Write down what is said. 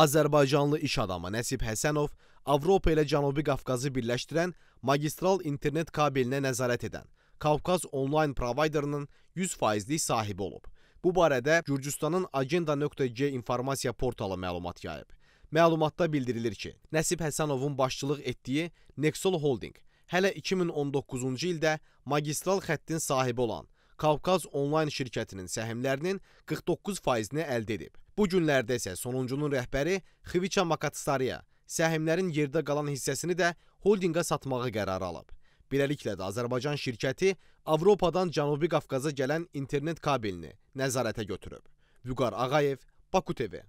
Azərbaycanlı iş adamı Nəsib Həsənov Avropa ilə Cənubi Qafqazı birləşdirən magistral internet kabelinə nəzarət edən Qafqaz Online provayderının 100%lik sahibi olub. Bu barədə Gürcüstanın agenda.g informasiya portalı məlumat yayıb. Məlumatda bildirilir ki, Nəsib Həsənovun başçılıq etdiyi Nexol Holding hələ 2019-cu ildə magistral xəttin sahibi olan Qafqaz Onlayn şirkətinin səhmlərinin 49%-ni əldə edib. Bu günlərdə isə sonuncunun rəhbəri Xiviça Makatsarya səhmlərin yerdə qalan hissəsini də holdinqə satmağı qərarı alıb. Beləliklə də Azərbaycan şirkəti Avropadan Cənubi Qafqaza gələn internet kabelini nəzarətə götürüb. Vüqar Ağayev, Baku TV